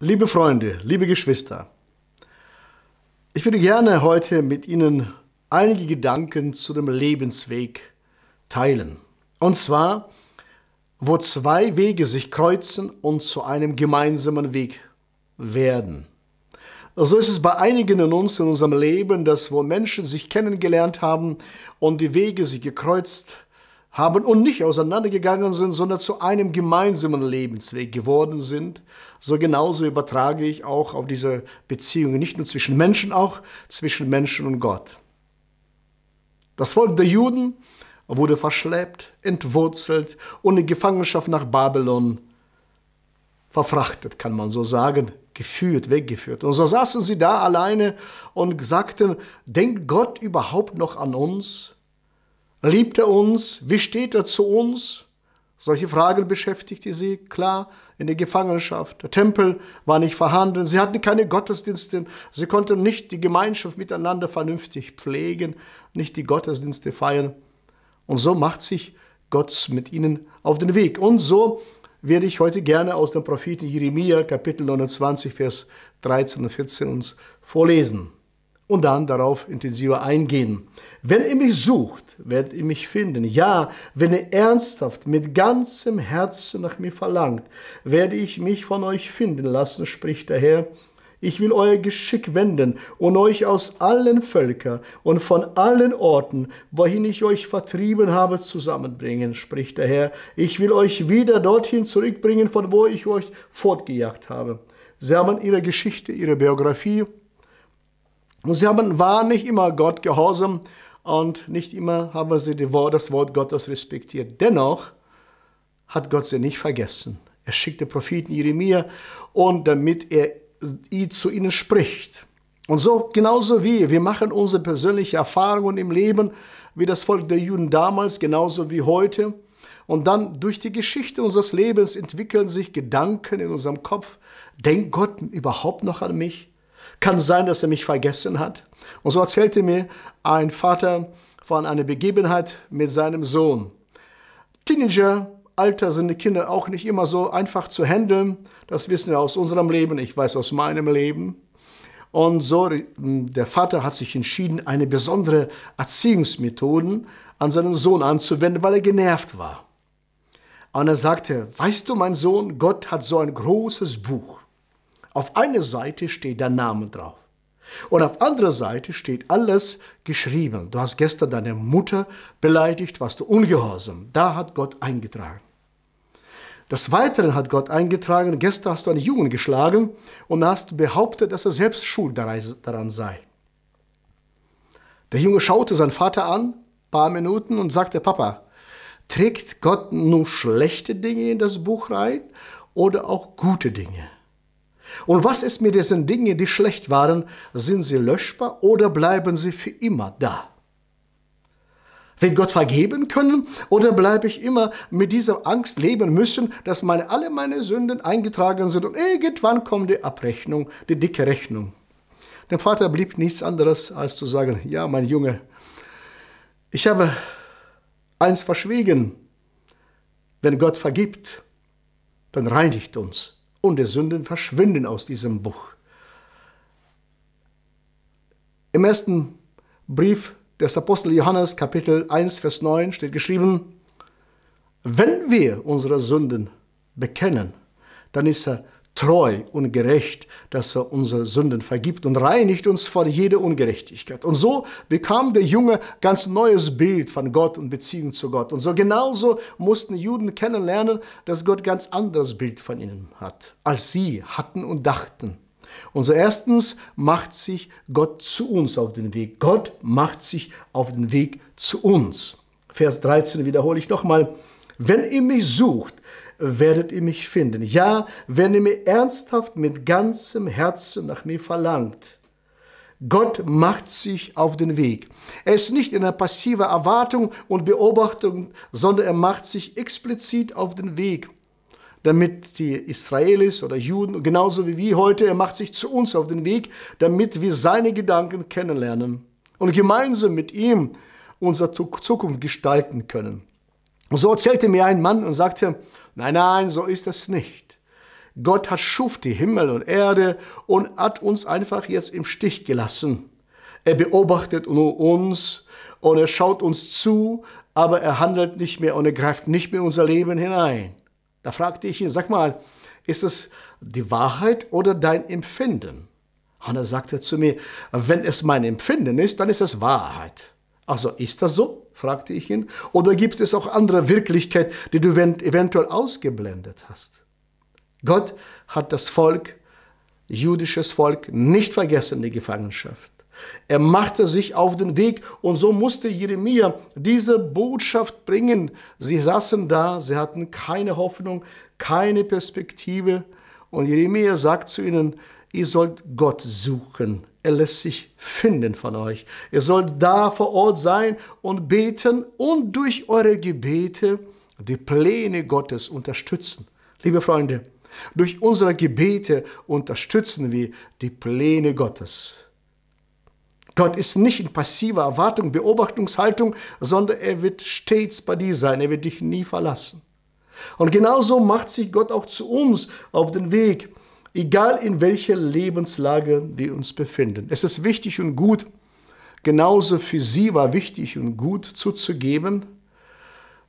Liebe Freunde, liebe Geschwister, ich würde gerne heute mit Ihnen einige Gedanken zu dem Lebensweg teilen. Und zwar, wo zwei Wege sich kreuzen und zu einem gemeinsamen Weg werden. So ist es bei einigen in uns in unserem Leben, dass wo Menschen sich kennengelernt haben und die Wege sie gekreuzt haben, haben und nicht auseinandergegangen sind, sondern zu einem gemeinsamen Lebensweg geworden sind, so genauso übertrage ich auch auf diese Beziehungen, nicht nur zwischen Menschen, auch zwischen Menschen und Gott. Das Volk der Juden wurde verschleppt, entwurzelt und in Gefangenschaft nach Babylon verfrachtet, kann man so sagen, geführt, weggeführt. Und so saßen sie da alleine und sagten, denkt Gott überhaupt noch an uns? Liebt er uns? Wie steht er zu uns? Solche Fragen beschäftigte sie, klar, in der Gefangenschaft. Der Tempel war nicht vorhanden. Sie hatten keine Gottesdienste. Sie konnten nicht die Gemeinschaft miteinander vernünftig pflegen, nicht die Gottesdienste feiern. Und so macht sich Gott mit ihnen auf den Weg. Und so werde ich heute gerne aus dem Propheten Jeremia, Kapitel 29, Vers 13 und 14 uns vorlesen und dann darauf intensiver eingehen. Wenn ihr mich sucht, werdet ihr mich finden. Ja, wenn ihr ernsthaft mit ganzem Herzen nach mir verlangt, werde ich mich von euch finden lassen, spricht der Herr. Ich will euer Geschick wenden und euch aus allen Völkern und von allen Orten, wohin ich euch vertrieben habe, zusammenbringen, spricht der Herr. Ich will euch wieder dorthin zurückbringen, von wo ich euch fortgejagt habe. Sie haben ihre Geschichte, ihre Biografie und sie haben, waren nicht immer Gott gehorsam und nicht immer haben sie das Wort Gottes respektiert. Dennoch hat Gott sie nicht vergessen. Er schickte Propheten Jeremia und damit er zu ihnen spricht. Und so genauso wie wir machen unsere persönliche Erfahrungen im Leben, wie das Volk der Juden damals, genauso wie heute. Und dann durch die Geschichte unseres Lebens entwickeln sich Gedanken in unserem Kopf. Denkt Gott überhaupt noch an mich? Kann sein, dass er mich vergessen hat. Und so erzählte mir ein Vater von einer Begebenheit mit seinem Sohn. Teenager Alter sind die Kinder auch nicht immer so einfach zu handeln. Das wissen wir aus unserem Leben, ich weiß aus meinem Leben. Und so, der Vater hat sich entschieden, eine besondere Erziehungsmethode an seinen Sohn anzuwenden, weil er genervt war. Und er sagte, weißt du, mein Sohn, Gott hat so ein großes Buch. Auf einer Seite steht dein Name drauf. Und auf anderer Seite steht alles geschrieben. Du hast gestern deine Mutter beleidigt, warst du ungehorsam. Da hat Gott eingetragen. Des Weiteren hat Gott eingetragen, gestern hast du einen Jungen geschlagen und hast behauptet, dass er selbst schuld daran sei. Der Junge schaute seinen Vater an, ein paar Minuten, und sagte, Papa, trägt Gott nur schlechte Dinge in das Buch rein oder auch gute Dinge? Und was ist mit diesen Dingen, die schlecht waren? Sind sie löschbar oder bleiben sie für immer da? Wird Gott vergeben können oder bleibe ich immer mit dieser Angst leben müssen, dass meine, alle meine Sünden eingetragen sind und irgendwann kommt die Abrechnung, die dicke Rechnung? Dem Vater blieb nichts anderes, als zu sagen, ja, mein Junge, ich habe eins verschwiegen. Wenn Gott vergibt, dann reinigt uns und die Sünden verschwinden aus diesem Buch. Im ersten Brief des Apostel Johannes Kapitel 1, Vers 9 steht geschrieben, wenn wir unsere Sünden bekennen, dann ist er treu und gerecht, dass er unsere Sünden vergibt und reinigt uns vor jeder Ungerechtigkeit. Und so bekam der Junge ganz neues Bild von Gott und Beziehung zu Gott. Und so genauso mussten Juden kennenlernen, dass Gott ganz anderes Bild von ihnen hat, als sie hatten und dachten. Und so erstens macht sich Gott zu uns auf den Weg. Gott macht sich auf den Weg zu uns. Vers 13 wiederhole ich nochmal. Wenn ihr mich sucht, werdet ihr mich finden. Ja, wenn ihr mir ernsthaft mit ganzem Herzen nach mir verlangt. Gott macht sich auf den Weg. Er ist nicht in einer passiven Erwartung und Beobachtung, sondern er macht sich explizit auf den Weg, damit die Israelis oder Juden, genauso wie wir heute, er macht sich zu uns auf den Weg, damit wir seine Gedanken kennenlernen und gemeinsam mit ihm unsere Zukunft gestalten können. So erzählte mir ein Mann und sagte, Nein, nein, so ist es nicht. Gott hat schuf die Himmel und Erde und hat uns einfach jetzt im Stich gelassen. Er beobachtet nur uns und er schaut uns zu, aber er handelt nicht mehr und er greift nicht mehr in unser Leben hinein. Da fragte ich ihn, sag mal, ist es die Wahrheit oder dein Empfinden? Und er sagte zu mir, wenn es mein Empfinden ist, dann ist es Wahrheit. Also ist das so? fragte ich ihn. Oder gibt es auch andere Wirklichkeit, die du eventuell ausgeblendet hast? Gott hat das Volk, jüdisches Volk, nicht vergessen, die Gefangenschaft. Er machte sich auf den Weg und so musste Jeremia diese Botschaft bringen. Sie saßen da, sie hatten keine Hoffnung, keine Perspektive. Und Jeremia sagt zu ihnen, ihr sollt Gott suchen er lässt sich finden von euch. Ihr sollt da vor Ort sein und beten und durch eure Gebete die Pläne Gottes unterstützen. Liebe Freunde, durch unsere Gebete unterstützen wir die Pläne Gottes. Gott ist nicht in passiver Erwartung, Beobachtungshaltung, sondern er wird stets bei dir sein, er wird dich nie verlassen. Und genauso macht sich Gott auch zu uns auf den Weg egal in welcher Lebenslage wir uns befinden. Es ist wichtig und gut, genauso für sie war wichtig und gut zuzugeben,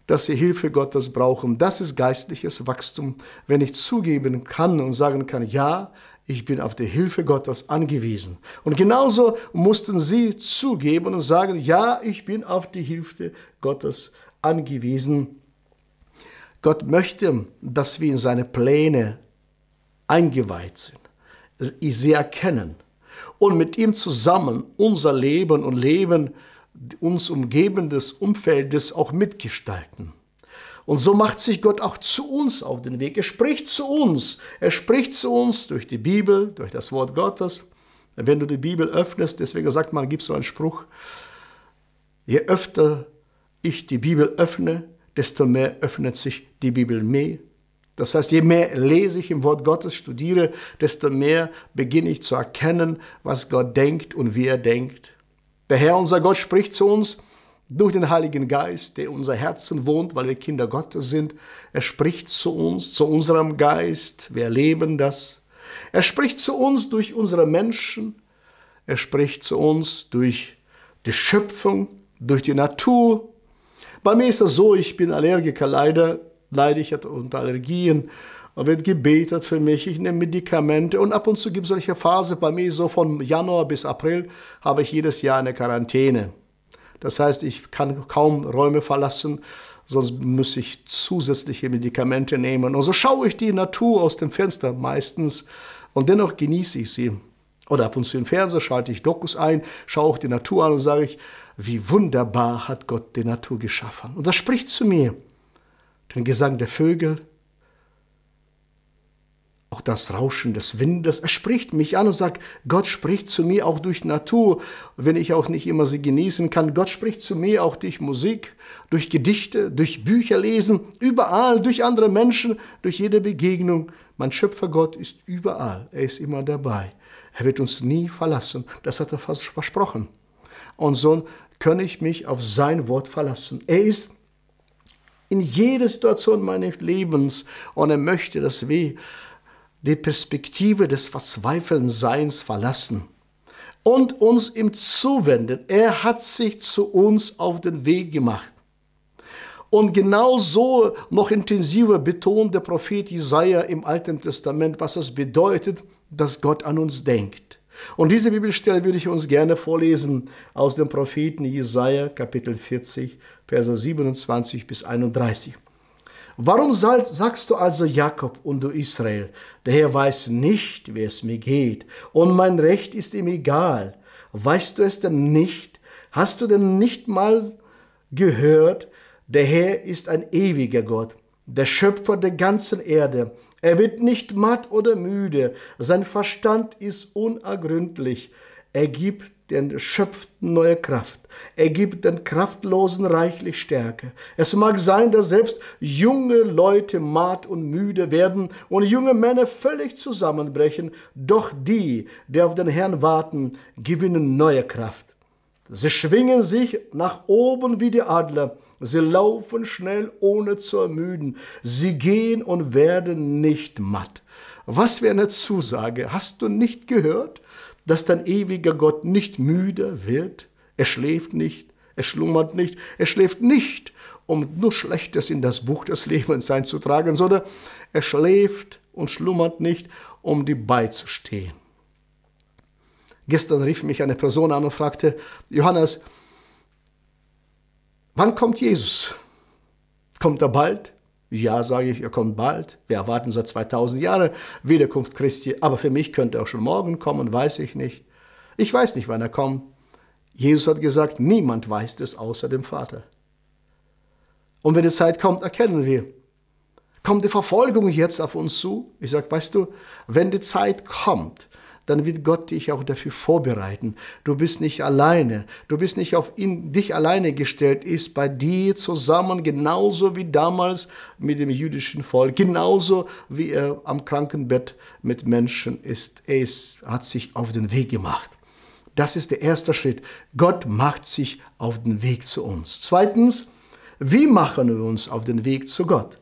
dass sie Hilfe Gottes brauchen. Das ist geistliches Wachstum, wenn ich zugeben kann und sagen kann, ja, ich bin auf die Hilfe Gottes angewiesen. Und genauso mussten sie zugeben und sagen, ja, ich bin auf die Hilfe Gottes angewiesen. Gott möchte, dass wir in seine Pläne eingeweiht sind, sie erkennen und mit ihm zusammen unser Leben und Leben uns umgebendes Umfeldes auch mitgestalten. Und so macht sich Gott auch zu uns auf den Weg. Er spricht zu uns. Er spricht zu uns durch die Bibel, durch das Wort Gottes. Wenn du die Bibel öffnest, deswegen sagt man, gibt so einen Spruch, je öfter ich die Bibel öffne, desto mehr öffnet sich die Bibel mir das heißt, je mehr lese ich im Wort Gottes, studiere, desto mehr beginne ich zu erkennen, was Gott denkt und wie er denkt. Der Herr, unser Gott, spricht zu uns durch den Heiligen Geist, der in unser Herzen wohnt, weil wir Kinder Gottes sind. Er spricht zu uns, zu unserem Geist. Wir erleben das. Er spricht zu uns durch unsere Menschen. Er spricht zu uns durch die Schöpfung, durch die Natur. Bei mir ist das so, ich bin Allergiker leider leide ich unter Allergien, wird gebetet für mich, ich nehme Medikamente und ab und zu gibt es solche Phase bei mir, so von Januar bis April habe ich jedes Jahr eine Quarantäne. Das heißt, ich kann kaum Räume verlassen, sonst muss ich zusätzliche Medikamente nehmen. Und so schaue ich die Natur aus dem Fenster meistens und dennoch genieße ich sie. Oder ab und zu im Fernseher schalte ich Dokus ein, schaue auch die Natur an und sage ich, wie wunderbar hat Gott die Natur geschaffen. Und das spricht zu mir den Gesang der Vögel, auch das Rauschen des Windes. Er spricht mich an und sagt, Gott spricht zu mir auch durch Natur, wenn ich auch nicht immer sie genießen kann. Gott spricht zu mir auch durch Musik, durch Gedichte, durch Bücher lesen, überall, durch andere Menschen, durch jede Begegnung. Mein Schöpfergott ist überall, er ist immer dabei. Er wird uns nie verlassen, das hat er fast versprochen. Und so kann ich mich auf sein Wort verlassen. Er ist in jeder Situation meines Lebens. Und er möchte, dass wir die Perspektive des verzweifelnden Seins verlassen und uns ihm zuwenden. Er hat sich zu uns auf den Weg gemacht. Und genau so noch intensiver betont der Prophet Jesaja im Alten Testament, was es bedeutet, dass Gott an uns denkt. Und diese Bibelstelle würde ich uns gerne vorlesen aus dem Propheten Jesaja, Kapitel 40, Verse 27 bis 31. Warum sagst du also Jakob und du Israel, der Herr weiß nicht, wie es mir geht, und mein Recht ist ihm egal. Weißt du es denn nicht? Hast du denn nicht mal gehört, der Herr ist ein ewiger Gott, der Schöpfer der ganzen Erde, er wird nicht matt oder müde. Sein Verstand ist unergründlich. Er gibt den Schöpften neue Kraft. Er gibt den Kraftlosen reichlich Stärke. Es mag sein, dass selbst junge Leute matt und müde werden und junge Männer völlig zusammenbrechen, doch die, die auf den Herrn warten, gewinnen neue Kraft. Sie schwingen sich nach oben wie die Adler Sie laufen schnell, ohne zu ermüden. Sie gehen und werden nicht matt. Was für eine Zusage. Hast du nicht gehört, dass dein ewiger Gott nicht müde wird? Er schläft nicht, er schlummert nicht, er schläft nicht, um nur Schlechtes in das Buch des Lebens einzutragen, sondern er schläft und schlummert nicht, um dir beizustehen. Gestern rief mich eine Person an und fragte, Johannes, Wann kommt Jesus? Kommt er bald? Ja, sage ich, er kommt bald. Wir erwarten seit 2000 Jahren Wiederkunft Christi. Aber für mich könnte er auch schon morgen kommen, weiß ich nicht. Ich weiß nicht, wann er kommt. Jesus hat gesagt, niemand weiß es außer dem Vater. Und wenn die Zeit kommt, erkennen wir, kommt die Verfolgung jetzt auf uns zu? Ich sage, weißt du, wenn die Zeit kommt, dann wird Gott dich auch dafür vorbereiten. Du bist nicht alleine. Du bist nicht auf ihn, dich alleine gestellt, ist bei dir zusammen, genauso wie damals mit dem jüdischen Volk, genauso wie er am Krankenbett mit Menschen ist. Er ist, hat sich auf den Weg gemacht. Das ist der erste Schritt. Gott macht sich auf den Weg zu uns. Zweitens, wie machen wir uns auf den Weg zu Gott?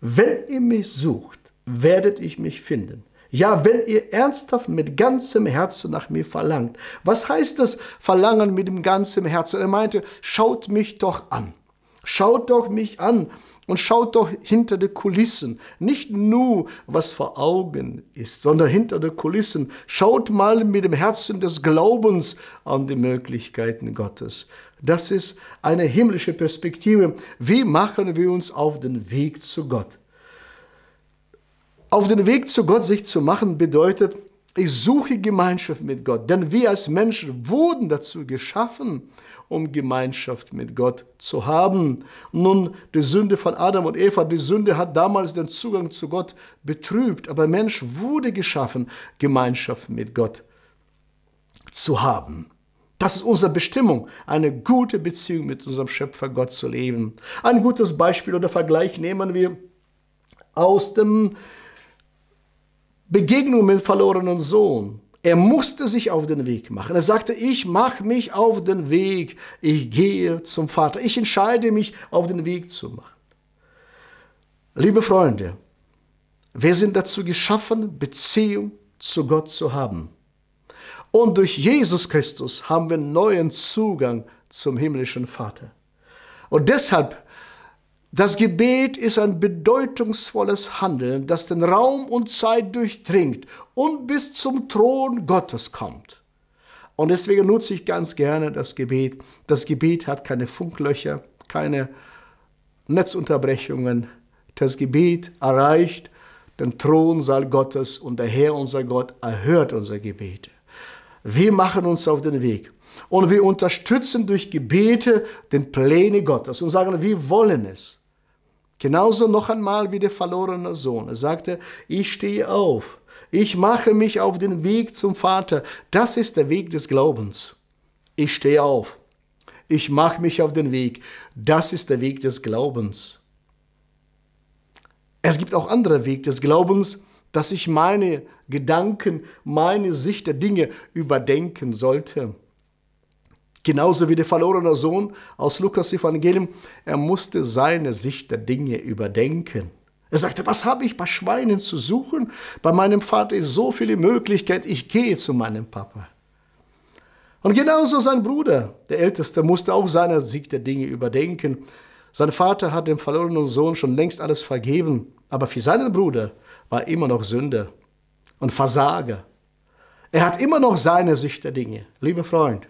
Wenn ihr mich sucht, werdet ich mich finden. Ja, wenn ihr ernsthaft mit ganzem Herzen nach mir verlangt. Was heißt das Verlangen mit dem ganzen Herzen? Er meinte, schaut mich doch an. Schaut doch mich an und schaut doch hinter die Kulissen. Nicht nur, was vor Augen ist, sondern hinter den Kulissen. Schaut mal mit dem Herzen des Glaubens an die Möglichkeiten Gottes. Das ist eine himmlische Perspektive. Wie machen wir uns auf den Weg zu Gott? Auf den Weg zu Gott sich zu machen bedeutet, ich suche Gemeinschaft mit Gott, denn wir als Menschen wurden dazu geschaffen, um Gemeinschaft mit Gott zu haben. Nun, die Sünde von Adam und Eva, die Sünde hat damals den Zugang zu Gott betrübt, aber Mensch wurde geschaffen, Gemeinschaft mit Gott zu haben. Das ist unsere Bestimmung, eine gute Beziehung mit unserem Schöpfer Gott zu leben. Ein gutes Beispiel oder Vergleich nehmen wir aus dem Begegnung mit verlorenen Sohn. Er musste sich auf den Weg machen. Er sagte, ich mache mich auf den Weg, ich gehe zum Vater, ich entscheide mich, auf den Weg zu machen. Liebe Freunde, wir sind dazu geschaffen, Beziehung zu Gott zu haben. Und durch Jesus Christus haben wir neuen Zugang zum himmlischen Vater. Und deshalb das Gebet ist ein bedeutungsvolles Handeln, das den Raum und Zeit durchdringt und bis zum Thron Gottes kommt. Und deswegen nutze ich ganz gerne das Gebet. Das Gebet hat keine Funklöcher, keine Netzunterbrechungen. Das Gebet erreicht den Thronsaal Gottes und der Herr, unser Gott, erhört unser Gebet. Wir machen uns auf den Weg und wir unterstützen durch Gebete den Pläne Gottes und sagen, wir wollen es. Genauso noch einmal wie der verlorene Sohn. Er sagte, ich stehe auf, ich mache mich auf den Weg zum Vater. Das ist der Weg des Glaubens. Ich stehe auf, ich mache mich auf den Weg. Das ist der Weg des Glaubens. Es gibt auch andere Wege des Glaubens, dass ich meine Gedanken, meine Sicht der Dinge überdenken sollte. Genauso wie der verlorene Sohn aus Lukas Evangelium, er musste seine Sicht der Dinge überdenken. Er sagte, was habe ich bei Schweinen zu suchen? Bei meinem Vater ist so viele Möglichkeit, ich gehe zu meinem Papa. Und genauso sein Bruder, der Älteste, musste auch seine Sicht der Dinge überdenken. Sein Vater hat dem verlorenen Sohn schon längst alles vergeben, aber für seinen Bruder war er immer noch Sünder und Versager. Er hat immer noch seine Sicht der Dinge. Lieber Freund,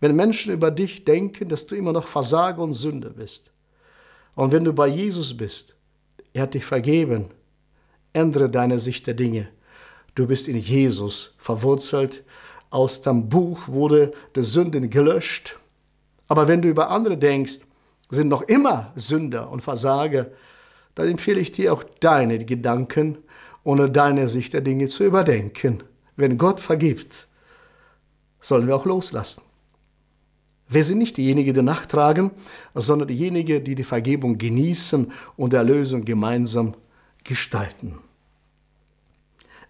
wenn Menschen über dich denken, dass du immer noch Versager und Sünder bist. Und wenn du bei Jesus bist, er hat dich vergeben, ändere deine Sicht der Dinge. Du bist in Jesus verwurzelt, aus dem Buch wurde die Sünden gelöscht. Aber wenn du über andere denkst, sind noch immer Sünder und Versager, dann empfehle ich dir auch deine Gedanken ohne deine Sicht der Dinge zu überdenken. Wenn Gott vergibt, sollen wir auch loslassen. Wir sind nicht diejenigen, die nachtragen, sondern diejenigen, die die Vergebung genießen und Erlösung gemeinsam gestalten.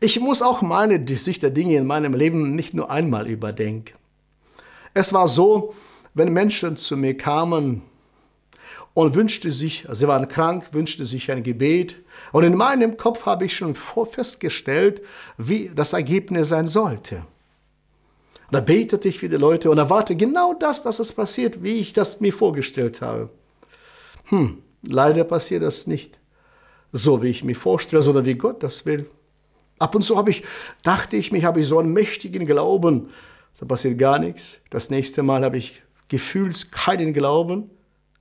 Ich muss auch meine Sicht der Dinge in meinem Leben nicht nur einmal überdenken. Es war so, wenn Menschen zu mir kamen und wünschte sich, sie waren krank, wünschte sich ein Gebet. Und in meinem Kopf habe ich schon festgestellt, wie das Ergebnis sein sollte. Und da betete ich für die Leute und erwarte genau das, dass es passiert, wie ich das mir vorgestellt habe. Hm, leider passiert das nicht so, wie ich mir vorstelle, sondern wie Gott das will. Ab und zu habe ich, dachte ich mir, habe ich so einen mächtigen Glauben. Da passiert gar nichts. Das nächste Mal habe ich gefühls keinen Glauben,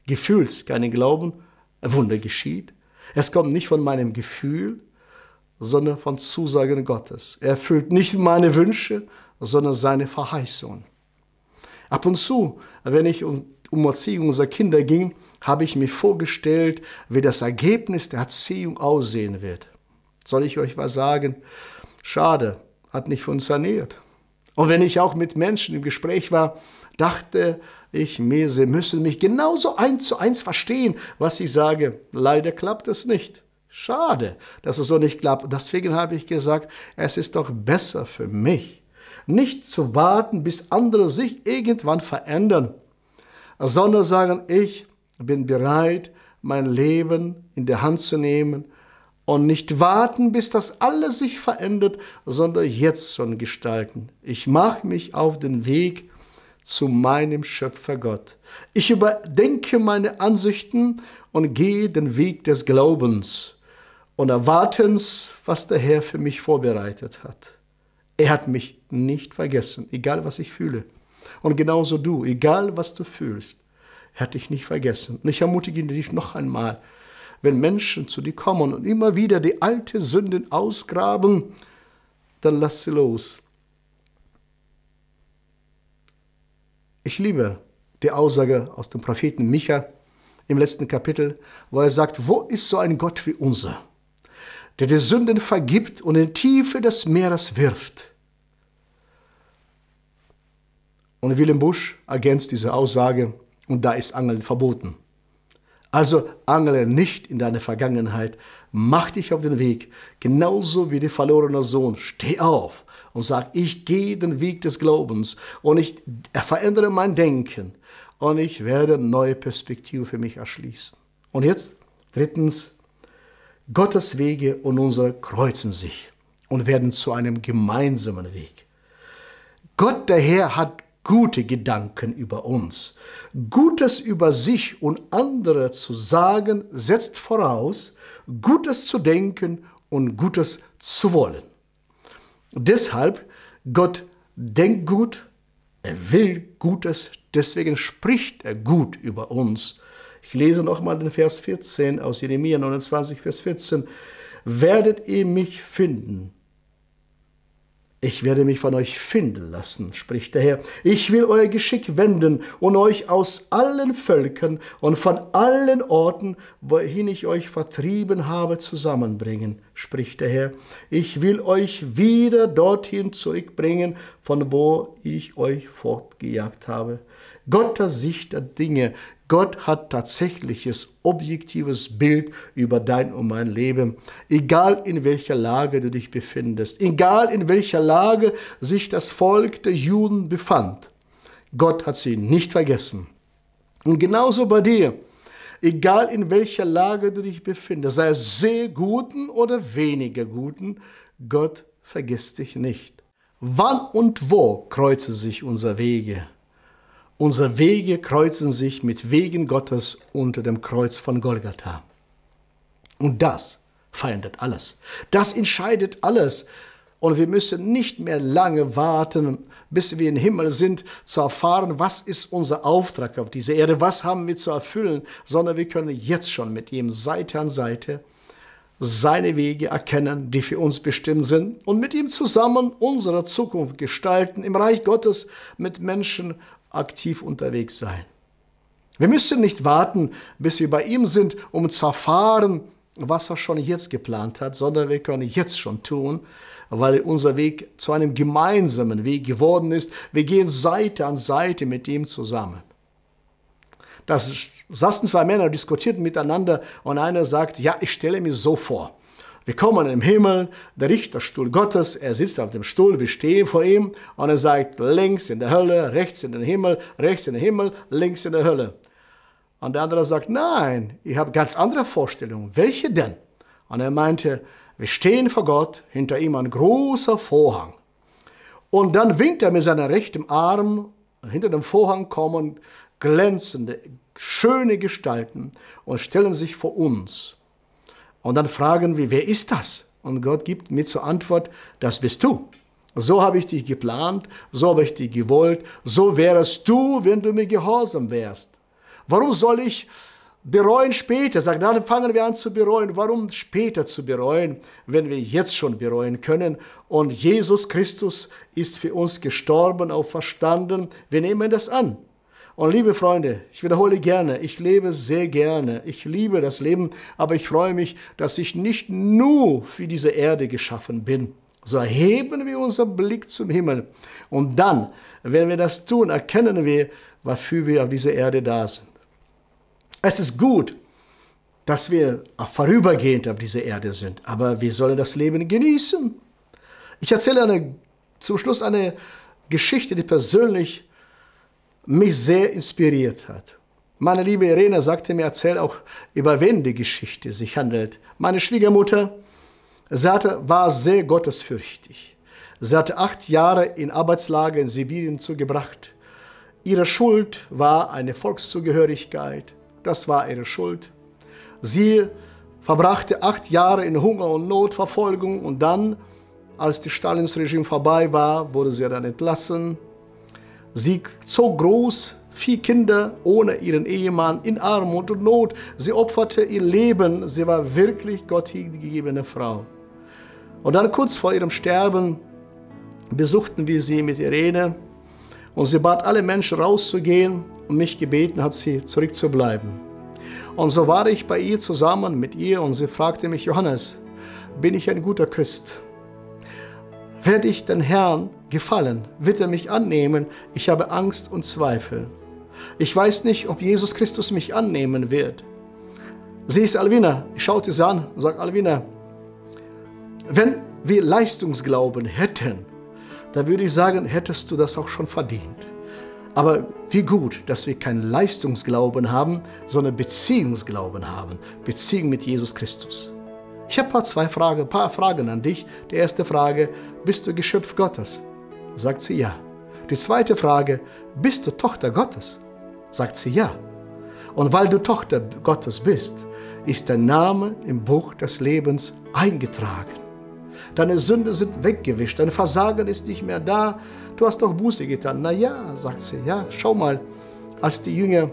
gefühls keinen Glauben. Ein Wunder geschieht. Es kommt nicht von meinem Gefühl, sondern von Zusagen Gottes. Er erfüllt nicht meine Wünsche, sondern seine Verheißung. Ab und zu, wenn ich um Erziehung unserer Kinder ging, habe ich mir vorgestellt, wie das Ergebnis der Erziehung aussehen wird. Soll ich euch was sagen? Schade, hat nicht funktioniert. Und wenn ich auch mit Menschen im Gespräch war, dachte ich mir, sie müssen mich genauso eins zu eins verstehen, was ich sage. Leider klappt es nicht. Schade, dass es so nicht klappt. Deswegen habe ich gesagt, es ist doch besser für mich, nicht zu warten, bis andere sich irgendwann verändern, sondern sagen, ich bin bereit, mein Leben in die Hand zu nehmen und nicht warten, bis das alles sich verändert, sondern jetzt schon gestalten. Ich mache mich auf den Weg zu meinem Schöpfer Gott. Ich überdenke meine Ansichten und gehe den Weg des Glaubens und Erwartens, was der Herr für mich vorbereitet hat. Er hat mich nicht vergessen, egal was ich fühle. Und genauso du, egal was du fühlst, er hat dich nicht vergessen. Und ich ermutige dich noch einmal, wenn Menschen zu dir kommen und immer wieder die alte Sünden ausgraben, dann lass sie los. Ich liebe die Aussage aus dem Propheten Micha im letzten Kapitel, wo er sagt, wo ist so ein Gott wie unser? der die Sünden vergibt und in die Tiefe des Meeres wirft. Und Willem Busch ergänzt diese Aussage, und da ist Angeln verboten. Also angele nicht in deine Vergangenheit, mach dich auf den Weg, genauso wie der verlorene Sohn. Steh auf und sag, ich gehe den Weg des Glaubens und ich verändere mein Denken und ich werde neue Perspektive für mich erschließen. Und jetzt drittens, Gottes Wege und unsere kreuzen sich und werden zu einem gemeinsamen Weg. Gott der Herr hat gute Gedanken über uns. Gutes über sich und andere zu sagen, setzt voraus, Gutes zu denken und Gutes zu wollen. Deshalb, Gott denkt gut, er will Gutes, deswegen spricht er gut über uns ich lese nochmal den Vers 14 aus Jeremia 29, Vers 14. Werdet ihr mich finden? Ich werde mich von euch finden lassen, spricht der Herr. Ich will euer Geschick wenden und euch aus allen Völkern und von allen Orten, wohin ich euch vertrieben habe, zusammenbringen, spricht der Herr. Ich will euch wieder dorthin zurückbringen, von wo ich euch fortgejagt habe. Gottes Sicht der Dinge. Gott hat tatsächliches, objektives Bild über dein und mein Leben. Egal in welcher Lage du dich befindest, egal in welcher Lage sich das Volk der Juden befand, Gott hat sie nicht vergessen. Und genauso bei dir, egal in welcher Lage du dich befindest, sei es sehr guten oder weniger guten, Gott vergisst dich nicht. Wann und wo kreuzen sich unsere Wege? Unsere Wege kreuzen sich mit Wegen Gottes unter dem Kreuz von Golgatha. Und das verändert alles. Das entscheidet alles. Und wir müssen nicht mehr lange warten, bis wir im Himmel sind, zu erfahren, was ist unser Auftrag auf dieser Erde, was haben wir zu erfüllen, sondern wir können jetzt schon mit ihm Seite an Seite seine Wege erkennen, die für uns bestimmt sind, und mit ihm zusammen unsere Zukunft gestalten im Reich Gottes mit Menschen aktiv unterwegs sein. Wir müssen nicht warten, bis wir bei ihm sind, um zu erfahren, was er schon jetzt geplant hat, sondern wir können jetzt schon tun, weil unser Weg zu einem gemeinsamen Weg geworden ist. Wir gehen Seite an Seite mit ihm zusammen. Da saßen zwei Männer, diskutierten miteinander und einer sagt, ja, ich stelle mir so vor, wir kommen im Himmel, der Richterstuhl Gottes, er sitzt auf dem Stuhl, wir stehen vor ihm und er sagt, links in der Hölle, rechts in den Himmel, rechts in den Himmel, links in der Hölle. Und der andere sagt, nein, ich habe ganz andere Vorstellungen. Welche denn? Und er meinte, wir stehen vor Gott, hinter ihm ein großer Vorhang. Und dann winkt er mit seinem rechten Arm, hinter dem Vorhang kommen glänzende, schöne Gestalten und stellen sich vor uns. Und dann fragen wir, wer ist das? Und Gott gibt mir zur Antwort, das bist du. So habe ich dich geplant, so habe ich dich gewollt, so wärest du, wenn du mir gehorsam wärst. Warum soll ich bereuen später? Sag, dann fangen wir an zu bereuen. Warum später zu bereuen, wenn wir jetzt schon bereuen können? Und Jesus Christus ist für uns gestorben, auch verstanden. Wir nehmen das an. Und liebe Freunde, ich wiederhole gerne, ich lebe sehr gerne, ich liebe das Leben, aber ich freue mich, dass ich nicht nur für diese Erde geschaffen bin. So erheben wir unseren Blick zum Himmel. Und dann, wenn wir das tun, erkennen wir, wofür wir auf dieser Erde da sind. Es ist gut, dass wir vorübergehend auf dieser Erde sind, aber wir sollen das Leben genießen. Ich erzähle eine, zum Schluss eine Geschichte, die persönlich mich sehr inspiriert hat. Meine liebe Irene sagte mir, erzähl auch, über wen die Geschichte sich handelt. Meine Schwiegermutter sie war sehr gottesfürchtig. Sie hatte acht Jahre in Arbeitslager in Sibirien zugebracht. Ihre Schuld war eine Volkszugehörigkeit. Das war ihre Schuld. Sie verbrachte acht Jahre in Hunger und Notverfolgung und dann, als das Stalinsregime vorbei war, wurde sie dann entlassen Sie zog groß vier Kinder ohne ihren Ehemann in Armut und Not. Sie opferte ihr Leben. Sie war wirklich Gott gegebene Frau. Und dann kurz vor ihrem Sterben besuchten wir sie mit Irene und sie bat alle Menschen rauszugehen und mich gebeten hat, sie zurückzubleiben. Und so war ich bei ihr zusammen mit ihr und sie fragte mich, Johannes, bin ich ein guter Christ? Werde ich den Herrn gefallen? Wird er mich annehmen? Ich habe Angst und Zweifel. Ich weiß nicht, ob Jesus Christus mich annehmen wird. Sie ist Alvina. Ich schaute sie an und sage, Alvina, wenn wir Leistungsglauben hätten, dann würde ich sagen, hättest du das auch schon verdient. Aber wie gut, dass wir keinen Leistungsglauben haben, sondern Beziehungsglauben haben. Beziehung mit Jesus Christus. Ich habe zwei Fragen, paar Fragen an dich. Die erste Frage, bist du Geschöpf Gottes? Sagt sie ja. Die zweite Frage, bist du Tochter Gottes? Sagt sie ja. Und weil du Tochter Gottes bist, ist dein Name im Buch des Lebens eingetragen. Deine Sünde sind weggewischt, dein Versagen ist nicht mehr da. Du hast doch Buße getan. Na ja, sagt sie, ja, schau mal, als die Jünger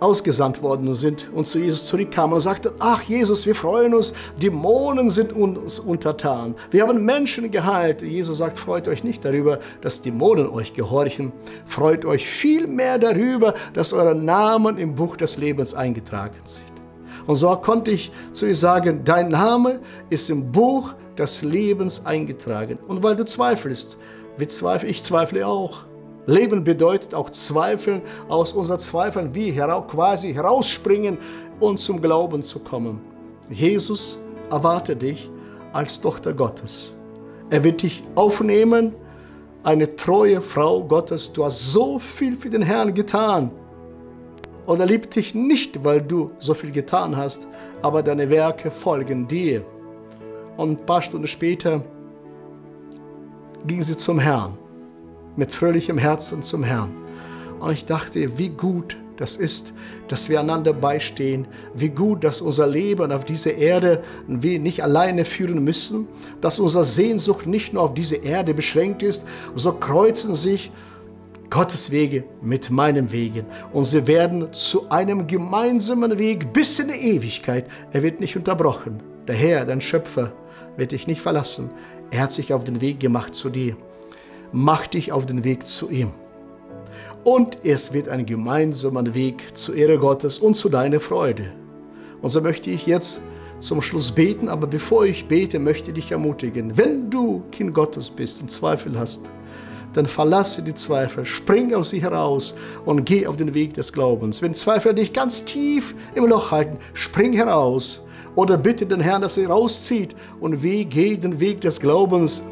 ausgesandt worden sind und zu Jesus zurückkamen und sagten, ach Jesus, wir freuen uns, Dämonen sind uns untertan. Wir haben Menschen geheilt. Jesus sagt, freut euch nicht darüber, dass Dämonen euch gehorchen. Freut euch vielmehr darüber, dass eure Namen im Buch des Lebens eingetragen sind. Und so konnte ich zu ihr sagen, dein Name ist im Buch des Lebens eingetragen. Und weil du zweifelst, wir zweif ich zweifle auch. Leben bedeutet auch Zweifeln, aus unseren Zweifeln wie heraus, quasi herausspringen und zum Glauben zu kommen. Jesus erwartet dich als Tochter Gottes. Er wird dich aufnehmen, eine treue Frau Gottes. Du hast so viel für den Herrn getan. Und er liebt dich nicht, weil du so viel getan hast, aber deine Werke folgen dir. Und ein paar Stunden später ging sie zum Herrn mit fröhlichem Herzen zum Herrn. Und ich dachte, wie gut das ist, dass wir einander beistehen, wie gut, dass unser Leben auf dieser Erde wir nicht alleine führen müssen, dass unsere Sehnsucht nicht nur auf diese Erde beschränkt ist, so kreuzen sich Gottes Wege mit meinem Wegen. Und sie werden zu einem gemeinsamen Weg bis in die Ewigkeit. Er wird nicht unterbrochen. Der Herr, dein Schöpfer, wird dich nicht verlassen. Er hat sich auf den Weg gemacht zu dir mach dich auf den Weg zu ihm. Und es wird ein gemeinsamer Weg zur Ehre Gottes und zu deiner Freude. Und so möchte ich jetzt zum Schluss beten, aber bevor ich bete, möchte ich dich ermutigen, wenn du Kind Gottes bist und Zweifel hast, dann verlasse die Zweifel, spring aus sie heraus und geh auf den Weg des Glaubens. Wenn Zweifel dich ganz tief im Loch halten, spring heraus oder bitte den Herrn, dass er rauszieht und geh den Weg des Glaubens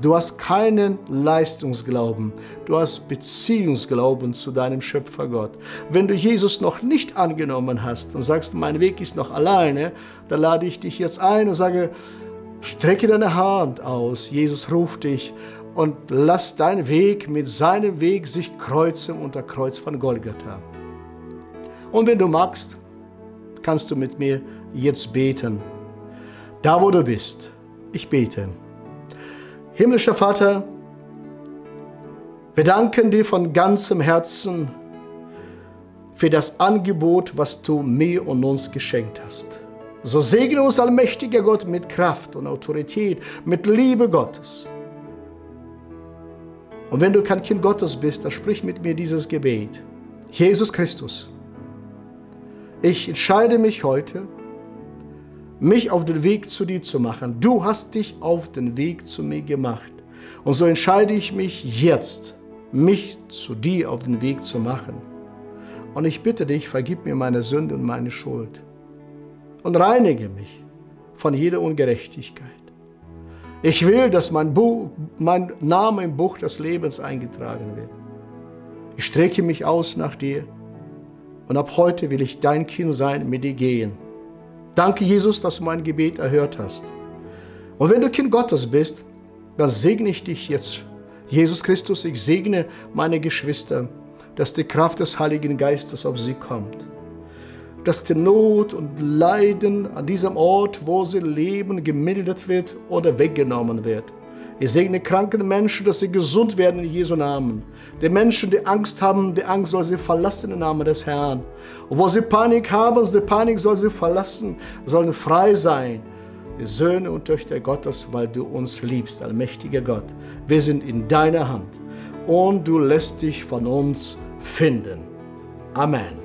Du hast keinen Leistungsglauben, du hast Beziehungsglauben zu deinem Schöpfer Gott. Wenn du Jesus noch nicht angenommen hast und sagst, mein Weg ist noch alleine, dann lade ich dich jetzt ein und sage, strecke deine Hand aus, Jesus ruft dich und lass deinen Weg mit seinem Weg sich kreuzen unter Kreuz von Golgatha. Und wenn du magst, kannst du mit mir jetzt beten. Da, wo du bist, ich bete. Himmlischer Vater, wir danken dir von ganzem Herzen für das Angebot, was du mir und uns geschenkt hast. So segne uns, allmächtiger Gott, mit Kraft und Autorität, mit Liebe Gottes. Und wenn du kein Kind Gottes bist, dann sprich mit mir dieses Gebet. Jesus Christus, ich entscheide mich heute, mich auf den Weg zu dir zu machen. Du hast dich auf den Weg zu mir gemacht. Und so entscheide ich mich jetzt, mich zu dir auf den Weg zu machen. Und ich bitte dich, vergib mir meine Sünde und meine Schuld. Und reinige mich von jeder Ungerechtigkeit. Ich will, dass mein, Buch, mein Name im Buch des Lebens eingetragen wird. Ich strecke mich aus nach dir. Und ab heute will ich dein Kind sein, mit dir gehen. Danke, Jesus, dass du mein Gebet erhört hast. Und wenn du Kind Gottes bist, dann segne ich dich jetzt. Jesus Christus, ich segne meine Geschwister, dass die Kraft des Heiligen Geistes auf sie kommt. Dass die Not und Leiden an diesem Ort, wo sie leben, gemildert wird oder weggenommen wird. Ich segne kranken Menschen, dass sie gesund werden in Jesu Namen. Die Menschen, die Angst haben, die Angst soll sie verlassen im Namen des Herrn. Und wo sie Panik haben, die Panik soll sie verlassen, sollen frei sein. Die Söhne und Töchter Gottes, weil du uns liebst, allmächtiger Gott. Wir sind in deiner Hand und du lässt dich von uns finden. Amen.